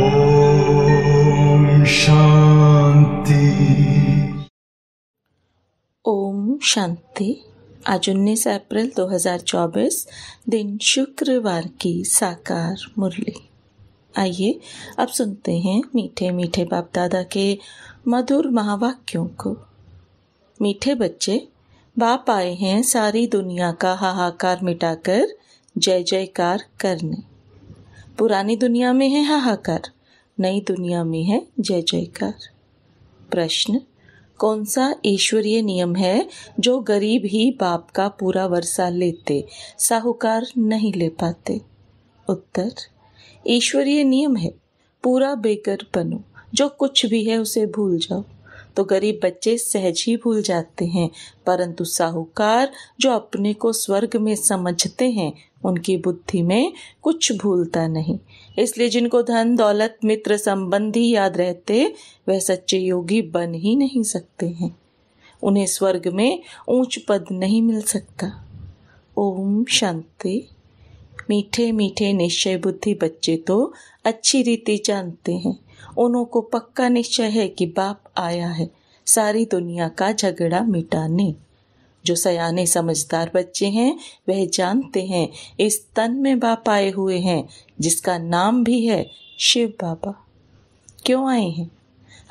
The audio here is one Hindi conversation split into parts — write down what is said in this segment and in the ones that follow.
ओम शांति ओम शांति आज उन्नीस अप्रैल 2024 दिन शुक्रवार की साकार मुरली आइए अब सुनते हैं मीठे मीठे बाप दादा के मधुर महावाक्यों को मीठे बच्चे बाप आए हैं सारी दुनिया का हाहाकार मिटाकर जय जयकार करने पुरानी दुनिया में है हाहाकार नई दुनिया में है जय जयकार प्रश्न कौन सा ईश्वरीय नियम है जो गरीब ही बाप का पूरा वर्षा लेते साहूकार नहीं ले पाते उत्तर ईश्वरीय नियम है पूरा बेकर बनो जो कुछ भी है उसे भूल जाओ तो गरीब बच्चे सहज ही भूल जाते हैं परंतु साहूकार जो अपने को स्वर्ग में समझते हैं उनकी बुद्धि में कुछ भूलता नहीं इसलिए जिनको धन दौलत मित्र संबंधी याद रहते वह सच्चे योगी बन ही नहीं सकते हैं उन्हें स्वर्ग में ऊंच पद नहीं मिल सकता ओम शांति मीठे मीठे निश्चय बुद्धि बच्चे तो अच्छी रीति जानते हैं उन्हों को पक्का निश्चय है कि बाप आया है सारी दुनिया का झगड़ा मिटाने जो सयाने समझदार बच्चे हैं वह जानते हैं इस तन में बाप आए हुए हैं जिसका नाम भी है शिव बाबा क्यों आए हैं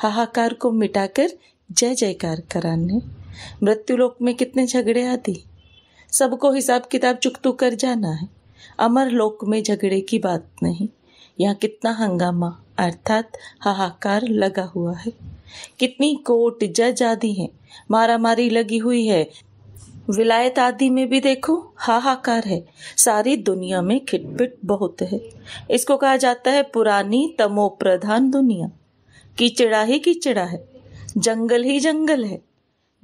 हाहाकार को मिटाकर जय जयकार कराने मृत्युलोक में कितने झगड़े आदि सबको हिसाब किताब चुक तू कर जाना है अमर लोक में झगड़े की बात नहीं यहाँ कितना हंगामा अर्थात हाहाकार लगा हुआ है कितनी कोट जज आदि है मारा मारी लगी हुई है विलायत आदि में भी देखो हाहाकार है सारी दुनिया में खिटपिट बहुत है इसको कहा जाता है पुरानी तमो प्रधान दुनिया कीचड़ा ही कीचड़ा है जंगल ही जंगल है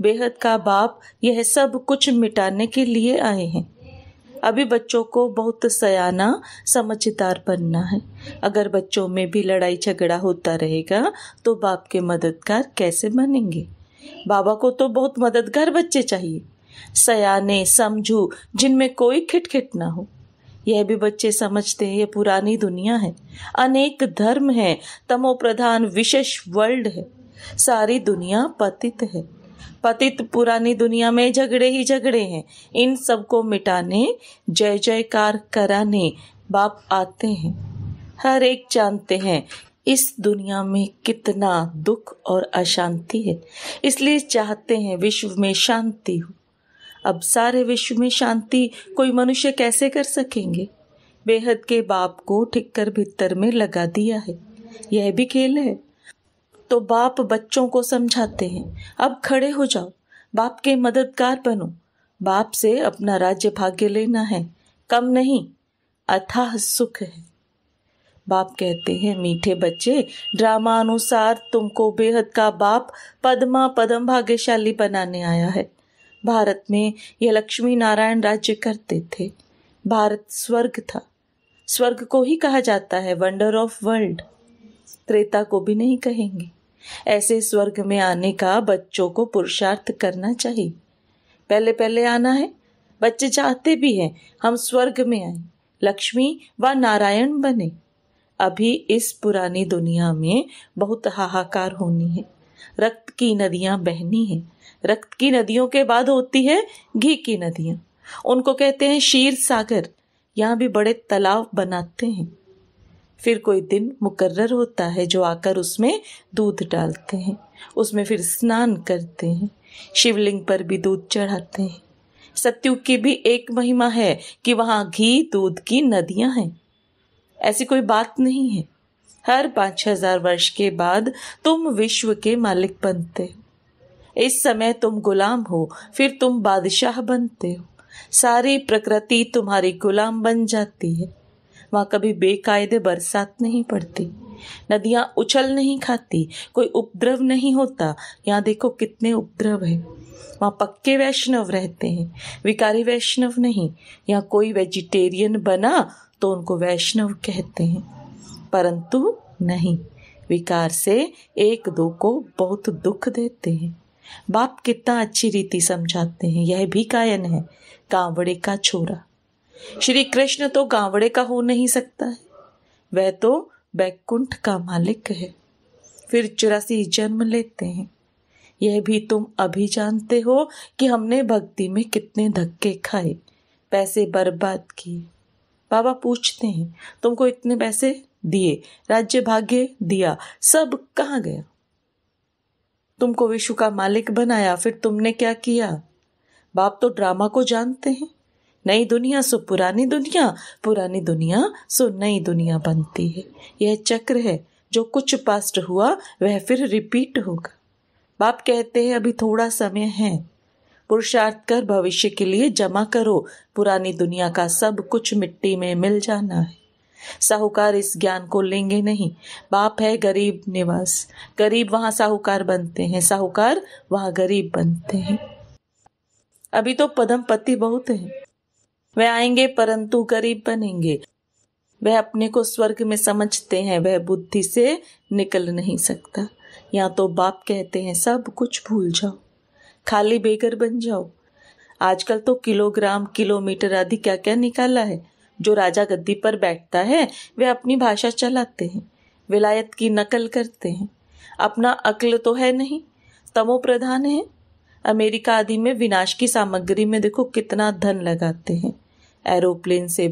बेहद का बाप यह सब कुछ मिटाने के लिए आए हैं अभी बच्चों को बहुत सयाना समझदार बनना है अगर बच्चों में भी लड़ाई झगड़ा होता रहेगा तो बाप के मददगार कैसे बनेंगे बाबा को तो बहुत मददगार बच्चे चाहिए सयाने समझू जिनमें कोई खिटखिट ना हो यह भी बच्चे समझते हैं ये पुरानी दुनिया है अनेक धर्म है तमो प्रधान विशेष वर्ल्ड है सारी दुनिया पतित है पतित पुरानी दुनिया में झगड़े ही झगड़े हैं इन सबको मिटाने जय जयकार कराने बाप आते हैं हर एक जानते हैं इस दुनिया में कितना दुख और अशांति है इसलिए चाहते हैं विश्व में शांति हो अब सारे विश्व में शांति कोई मनुष्य कैसे कर सकेंगे बेहद के बाप को ठिक्कर भीतर में लगा दिया है यह भी खेल है तो बाप बच्चों को समझाते हैं अब खड़े हो जाओ बाप के मददगार बनो बाप से अपना राज्य भाग्य लेना है कम नहीं अथाह सुख है बाप कहते हैं मीठे बच्चे ड्रामा अनुसार तुमको बेहद का बाप पद्मा पद्म भाग्यशाली बनाने आया है भारत में यह लक्ष्मी नारायण राज्य करते थे भारत स्वर्ग था स्वर्ग को ही कहा जाता है वंडर ऑफ वर्ल्ड त्रेता को भी नहीं कहेंगे ऐसे स्वर्ग में आने का बच्चों को पुरुषार्थ करना चाहिए पहले पहले आना है बच्चे चाहते भी हैं हम स्वर्ग में आए लक्ष्मी व नारायण बने अभी इस पुरानी दुनिया में बहुत हाहाकार होनी है रक्त की नदियां बहनी है रक्त की नदियों के बाद होती है घी की नदियां उनको कहते हैं शीर सागर यहाँ भी बड़े तालाब बनाते हैं फिर कोई दिन मुकर्र होता है जो आकर उसमें दूध डालते हैं उसमें फिर स्नान करते हैं शिवलिंग पर भी दूध चढ़ाते हैं सत्यु की भी एक महिमा है कि वहाँ घी दूध की नदियाँ हैं ऐसी कोई बात नहीं है हर पाँच हजार वर्ष के बाद तुम विश्व के मालिक बनते हो इस समय तुम गुलाम हो फिर तुम बादशाह बनते हो सारी प्रकृति तुम्हारी गुलाम बन जाती है वहाँ कभी बेकायदे बरसात नहीं पड़ती नदियाँ उछल नहीं खाती कोई उपद्रव नहीं होता यहाँ देखो कितने उपद्रव है वहाँ पक्के वैष्णव रहते हैं विकारी वैष्णव नहीं यहाँ कोई वेजिटेरियन बना तो उनको वैष्णव कहते हैं परंतु नहीं विकार से एक दो को बहुत दुख देते हैं बाप कितना अच्छी रीति समझाते हैं यह भी कायन है कांवड़े का छोरा श्री कृष्ण तो गावड़े का हो नहीं सकता है वह तो बैकुंठ का मालिक है फिर चौरासी जन्म लेते हैं यह भी तुम अभी जानते हो कि हमने भक्ति में कितने धक्के खाए पैसे बर्बाद किए बाबा पूछते हैं तुमको इतने पैसे दिए राज्य भाग्य दिया सब कहाँ गया तुमको विश्व का मालिक बनाया फिर तुमने क्या किया बाप तो ड्रामा को जानते हैं नई दुनिया सो पुरानी दुनिया पुरानी दुनिया सो नई दुनिया बनती है यह चक्र है जो कुछ पास्ट हुआ वह फिर रिपीट होगा बाप कहते हैं अभी थोड़ा समय है पुरुषार्थ कर भविष्य के लिए जमा करो पुरानी दुनिया का सब कुछ मिट्टी में मिल जाना है साहूकार इस ज्ञान को लेंगे नहीं बाप है गरीब निवास गरीब वहां साहूकार बनते हैं साहूकार वहां गरीब बनते हैं अभी तो पदम पति बहुत हैं वह आएंगे परंतु गरीब बनेंगे वह अपने को स्वर्ग में समझते हैं वह बुद्धि से निकल नहीं सकता या तो बाप कहते हैं सब कुछ भूल जाओ खाली बेघर बन जाओ आजकल तो किलोग्राम किलोमीटर आदि क्या क्या निकाला है जो राजा गद्दी पर बैठता है वे अपनी भाषा चलाते हैं विलायत की नकल करते हैं अपना अक्ल तो है नहीं तमो प्रधान है अमेरिका आदि में विनाश की सामग्री में देखो कितना धन लगाते हैं एरोप्लेन से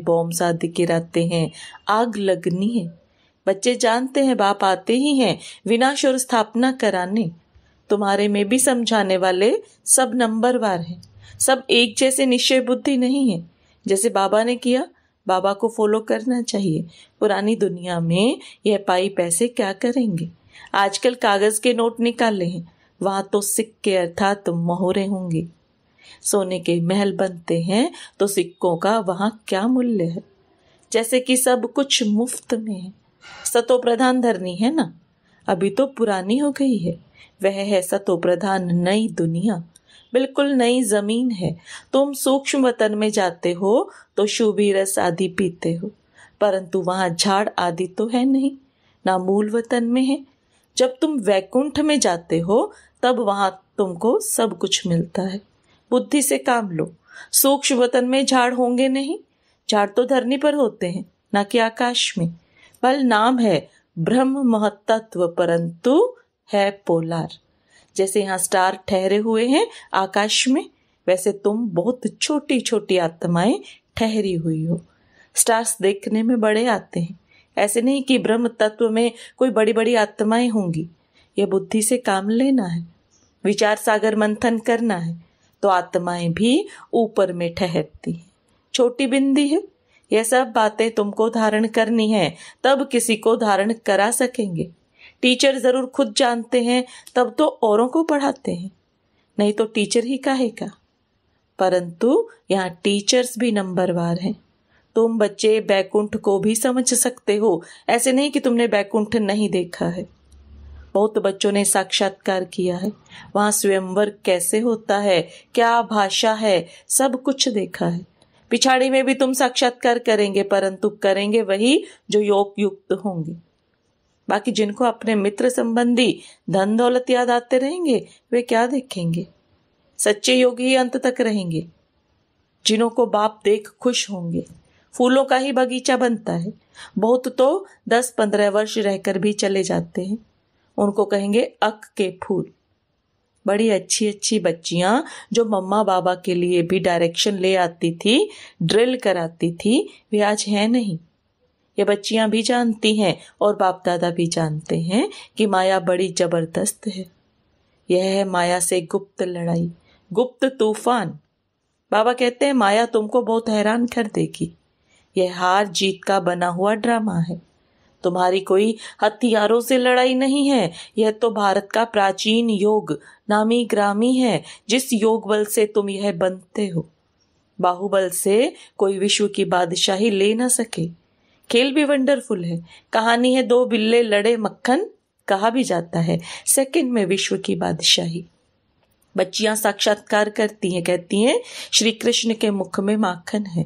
आदि गिराते हैं आग लगनी है बच्चे जानते हैं बाप आते ही हैं विनाश और स्थापना कराने तुम्हारे में भी समझाने वाले सब नंबरवार हैं सब एक जैसे निश्चय बुद्धि नहीं है जैसे बाबा ने किया बाबा को फॉलो करना चाहिए पुरानी दुनिया में यह पाई पैसे क्या करेंगे आजकल कागज के नोट निकाले हैं वहां तो सिक्के अर्थात तो मोहरे होंगे सोने के महल बनते हैं तो सिक्कों का वहां क्या मूल्य है जैसे कि सब कुछ मुफ्त में है सतो प्रधान धरनी है ना अभी तो पुरानी हो गई है वह है सतो प्रधान नई दुनिया बिल्कुल नई जमीन है तुम सूक्ष्म वतन में जाते हो तो शुभी रस आदि पीते हो परंतु वहां झाड़ आदि तो है नहीं ना मूल वतन में है जब तुम वैकुंठ में जाते हो तब वहां तुमको सब कुछ मिलता है बुद्धि से काम लो सूक्ष्म वतन में झाड़ होंगे नहीं झाड़ तो धरनी पर होते हैं ना कि आकाश में बल नाम है ब्रह्म महतत्व परंतु है पोलार जैसे यहाँ स्टार ठहरे हुए हैं आकाश में वैसे तुम बहुत छोटी छोटी आत्माएं ठहरी हुई हो स्टार्स देखने में बड़े आते हैं ऐसे नहीं कि ब्रह्म तत्व में कोई बड़ी बड़ी आत्माएं होंगी यह बुद्धि से काम लेना है विचार सागर मंथन करना है तो आत्माएं भी ऊपर में ठहरती है छोटी बिंदी है यह सब बातें तुमको धारण करनी है तब किसी को धारण करा सकेंगे टीचर ज़रूर खुद जानते हैं तब तो औरों को पढ़ाते हैं नहीं तो टीचर ही कहेगा परंतु यहाँ टीचर्स भी नंबरवार हैं तुम बच्चे बैकुंठ को भी समझ सकते हो ऐसे नहीं कि तुमने बैकुंठ नहीं देखा है बहुत बच्चों ने साक्षात्कार किया है वहाँ स्वयंवर कैसे होता है क्या भाषा है सब कुछ देखा है पिछाड़ी में भी तुम साक्षात्कार करेंगे परंतु करेंगे वही जो योग युक्त होंगे बाकी जिनको अपने मित्र संबंधी धन दौलत याद आते रहेंगे वे क्या देखेंगे सच्चे योगी ही अंत तक रहेंगे जिन्हों को बाप देख खुश होंगे फूलों का ही बगीचा बनता है बहुत तो दस पंद्रह वर्ष रहकर भी चले जाते हैं उनको कहेंगे अक के फूल बड़ी अच्छी अच्छी बच्चियां जो मम्मा बाबा के लिए भी डायरेक्शन ले आती थी ड्रिल कराती थी वे आज है नहीं ये बच्चियां भी जानती हैं और बाप दादा भी जानते हैं कि माया बड़ी जबरदस्त है यह है माया से गुप्त लड़ाई गुप्त तूफान बाबा कहते हैं माया तुमको बहुत हैरान कर देगी यह हार जीत का बना हुआ ड्रामा है तुम्हारी कोई हथियारों से लड़ाई नहीं है यह तो भारत का प्राचीन योग नामी ग्रामी है जिस योग बल से तुम यह बनते हो बाहुबल से कोई विश्व की बादशाही ले ना सके खेल भी वंडरफुल है कहानी है दो बिल्ले लड़े मक्खन कहा भी जाता है सेकंड में विश्व की बादशाही बच्चियां साक्षात्कार करती हैं कहती हैं श्री कृष्ण के मुख में माखन है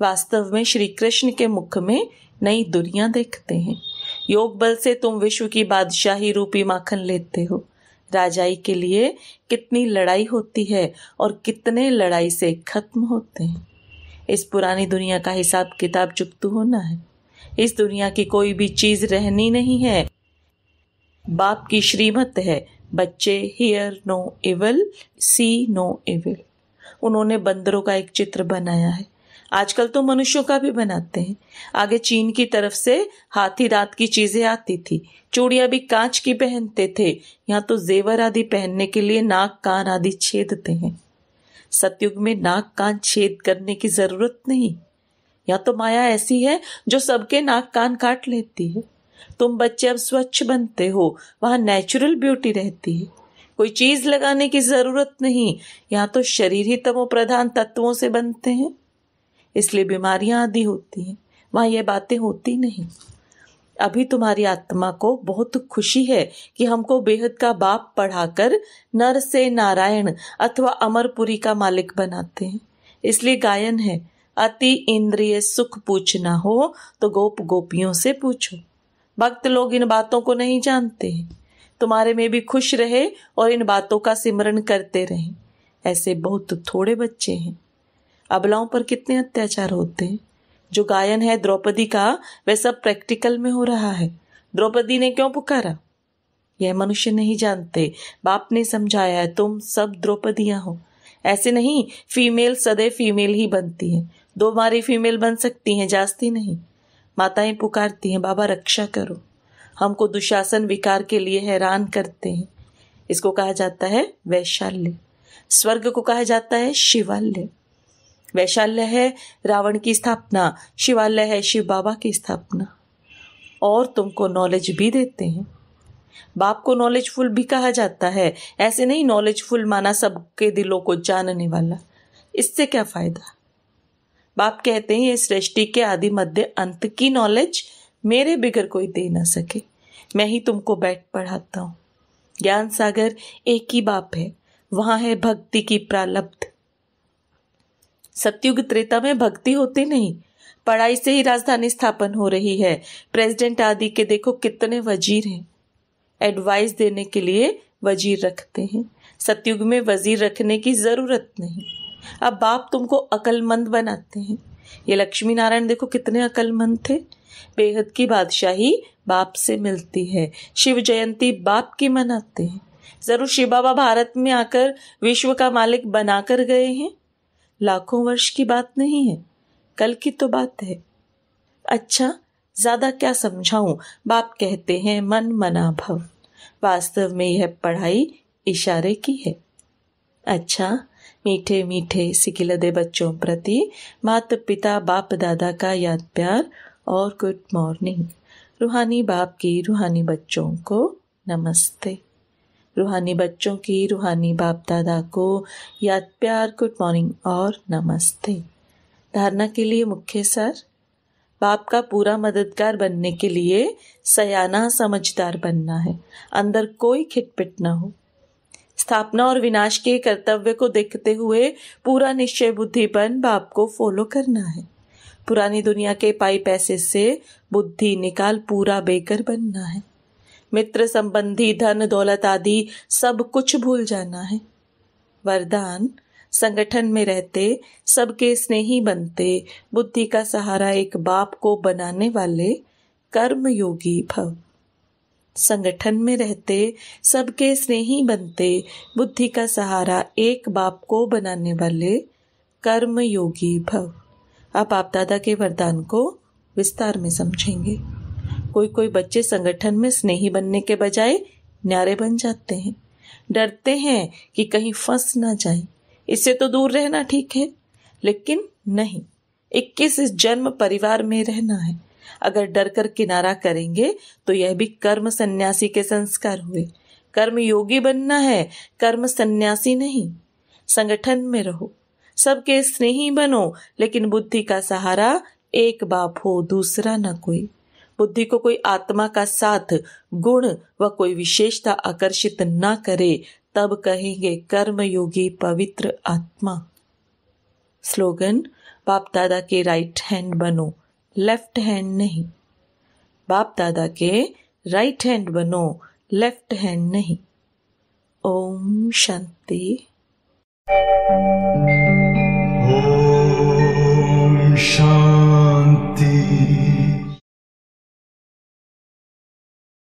वास्तव में श्री कृष्ण के मुख में नई दुनिया देखते हैं योग बल से तुम विश्व की बादशाही रूपी माखन लेते हो राजाई के लिए कितनी लड़ाई होती है और कितने लड़ाई से खत्म होते हैं इस पुरानी दुनिया का हिसाब किताब चुकतू होना है इस दुनिया की कोई भी चीज रहनी नहीं है बाप की श्रीमत है बच्चे hear no evil see no evil उन्होंने बंदरों का एक चित्र बनाया है आजकल तो मनुष्यों का भी बनाते हैं आगे चीन की तरफ से हाथी रात की चीजें आती थी चूड़िया भी कांच की पहनते थे यहाँ तो जेवर आदि पहनने के लिए नाक कान आदि छेदते हैं सतयुग में नाक कान छेद करने की जरूरत नहीं या तो माया ऐसी है जो सबके नाक कान काट लेती है तुम बच्चे अब स्वच्छ बनते हो वहां नेचुरल ब्यूटी रहती है कोई चीज लगाने की जरूरत नहीं यहाँ तो शरीर ही तमो प्रधान तत्वों से बनते हैं इसलिए बीमारियां आदि होती हैं वहाँ ये बातें होती नहीं अभी तुम्हारी आत्मा को बहुत खुशी है कि हमको बेहद का बाप पढ़ाकर नर से नारायण अथवा अमरपुरी का मालिक बनाते हैं इसलिए गायन है अति इंद्रिय सुख पूछना हो तो गोप गोपियों से पूछो भक्त लोग इन बातों को नहीं जानते हैं तुम्हारे में भी खुश रहे और इन बातों का सिमरन करते रहे ऐसे बहुत थोड़े बच्चे हैं अबलाओं पर कितने अत्याचार होते हैं जो गायन है द्रौपदी का वह सब प्रैक्टिकल में हो रहा है द्रौपदी ने क्यों पुकारा यह मनुष्य नहीं जानते बाप ने समझाया है तुम सब द्रौपदियां हो ऐसे नहीं फीमेल सदैव फीमेल ही बनती है दो बारी फीमेल बन सकती हैं जास्ती नहीं माताएं पुकारती हैं बाबा रक्षा करो हमको दुशासन विकार के लिए हैरान करते हैं इसको कहा जाता है वैशाल्य स्वर्ग को कहा जाता है शिवाल्य वैशाल्य है रावण की स्थापना शिवालय है शिव बाबा की स्थापना और तुमको नॉलेज भी देते हैं बाप को नॉलेजफुल भी कहा जाता है ऐसे नहीं नॉलेजफुल माना सबके दिलों को जानने वाला इससे क्या फायदा बाप कहते हैं ये सृष्टि के आदि मध्य अंत की नॉलेज मेरे बिगर कोई दे ना सके मैं ही तुमको बैठ पढ़ाता हूँ ज्ञान सागर एक ही बाप है वहाँ है भक्ति की प्रालब्ध सत्युग त्रेता में भक्ति होती नहीं पढ़ाई से ही राजधानी स्थापन हो रही है प्रेसिडेंट आदि के देखो कितने वजीर हैं एडवाइस देने के लिए वजीर रखते हैं सत्युग में वजीर रखने की जरूरत नहीं अब बाप तुमको अकलमंद बनाते हैं ये लक्ष्मी नारायण देखो कितने अकलमंद थे बेहद की बादशाही बाप से मिलती है शिव जयंती बाप की मनाते हैं जरूर शिव बाबा भारत में आकर विश्व का मालिक बनाकर गए हैं लाखों वर्ष की बात नहीं है कल की तो बात है अच्छा ज्यादा क्या समझाऊं बाप कहते हैं मन मना भव वास्तव में यह पढ़ाई इशारे की है अच्छा मीठे मीठे सिकिलदे बच्चों प्रति माता पिता बाप दादा का याद प्यार और गुड मॉर्निंग रूहानी बाप की रूहानी बच्चों को नमस्ते रूहानी बच्चों की रूहानी बाप दादा को याद प्यार गुड मॉर्निंग और नमस्ते धारणा के लिए मुख्य सर बाप का पूरा मददगार बनने के लिए सयाना समझदार बनना है अंदर कोई खिटपिट ना हो स्थापना और विनाश के कर्तव्य को देखते हुए पूरा निश्चय बुद्धिपन बाप को फॉलो करना है पुरानी दुनिया के पाई पैसे से बुद्धि निकाल पूरा बेकर बनना है मित्र संबंधी धन दौलत आदि सब कुछ भूल जाना है वरदान संगठन में रहते सबके स्नेही बनते बुद्धि का सहारा एक बाप को बनाने वाले कर्म योगी भव संगठन में रहते सबके स्नेही बनते बुद्धि का सहारा एक बाप को बनाने वाले कर्म योगी भव आप आप दादा के वरदान को विस्तार में समझेंगे कोई कोई बच्चे संगठन में स्नेही बनने के बजाय न्यारे बन जाते हैं डरते हैं कि कहीं फंस ना जाए इससे तो दूर रहना ठीक है लेकिन नहीं इक्कीस इस जन्म परिवार में रहना है अगर डर कर किनारा करेंगे तो यह भी कर्म सन्यासी के संस्कार हुए कर्म योगी बनना है कर्म सन्यासी नहीं संगठन में रहो सबके स्नेही बनो लेकिन बुद्धि का सहारा एक बाप हो दूसरा न कोई बुद्धि को कोई आत्मा का साथ गुण व कोई विशेषता आकर्षित न करे तब कहेंगे कर्मयोगी पवित्र आत्मा स्लोगन बाप दादा के राइट हैंड बनो लेफ्ट हैंड नहीं बाप दादा के राइट हैंड बनो लेफ्ट हैंड नहीं ओम शांति ओम शांति